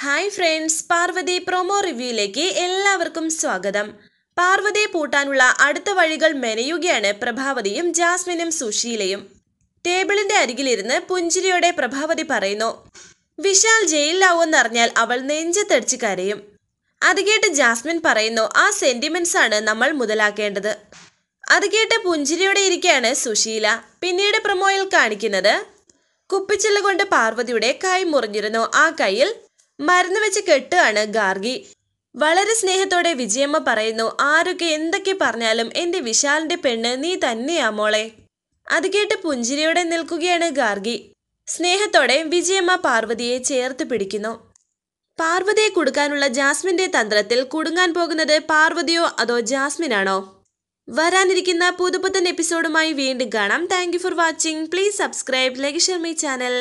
hi friends Parvathy promo റിവ്യൂയിലേക്ക് എല്ലാവർക്കും സ്വാഗതം പാർവതി പൂട്ടാനുള്ള അടുത്ത വഴികൾ മെനയുകയാണ് പ്രഭാവതിയും ജാസ്മിനും സുശീലയും ടേബിളിന്റെ അരികിലിരുന്ന് പുഞ്ചിരിയോടെ പ്രഭാവതി പറയുന്നു വിശാൽ ജയിലിലാവുമെന്നറിഞ്ഞാൽ അവൾ നെഞ്ചത്തടിച്ച് കരയും അത് കേട്ട് ജാസ്മിൻ പറയുന്നു ആ സെന്റിമെന്റ്സ് ആണ് നമ്മൾ മുതലാക്കേണ്ടത് അത് കേട്ട് പുഞ്ചിരിയോടെ ഇരിക്കുകയാണ് സുശീല പിന്നീട് പ്രൊമോയിൽ കാണിക്കുന്നത് കുപ്പിച്ചെല്ലുകൊണ്ട് കൊണ്ട് പാർവതിയുടെ കൈ മുറിഞ്ഞിരുന്നു ആ കൈയിൽ മരുന്ന് വെച്ച് കെട്ടുകയാണ് ഗാർഗി വളരെ സ്നേഹത്തോടെ വിജയമ്മ പറയുന്നു ആരൊക്കെ എന്തൊക്കെ പറഞ്ഞാലും എൻ്റെ വിശാലിൻ്റെ പെണ്ണ് നീ തന്നെയാ മോളെ അത് കേട്ട് പുഞ്ചിരിയോടെ നിൽക്കുകയാണ് ഗാർഗി സ്നേഹത്തോടെ വിജയമ്മ പാർവതിയെ ചേർത്ത് പിടിക്കുന്നു പാർവതിയെ കൊടുക്കാനുള്ള ജാസ്മിന്റെ തന്ത്രത്തിൽ കുടുങ്ങാൻ പോകുന്നത് പാർവതിയോ അതോ ജാസ്മിനാണോ വരാനിരിക്കുന്ന പുതുപുത്തൻ എപ്പിസോഡുമായി വീണ്ടും കാണാം thank for watching please subscribe like share my channel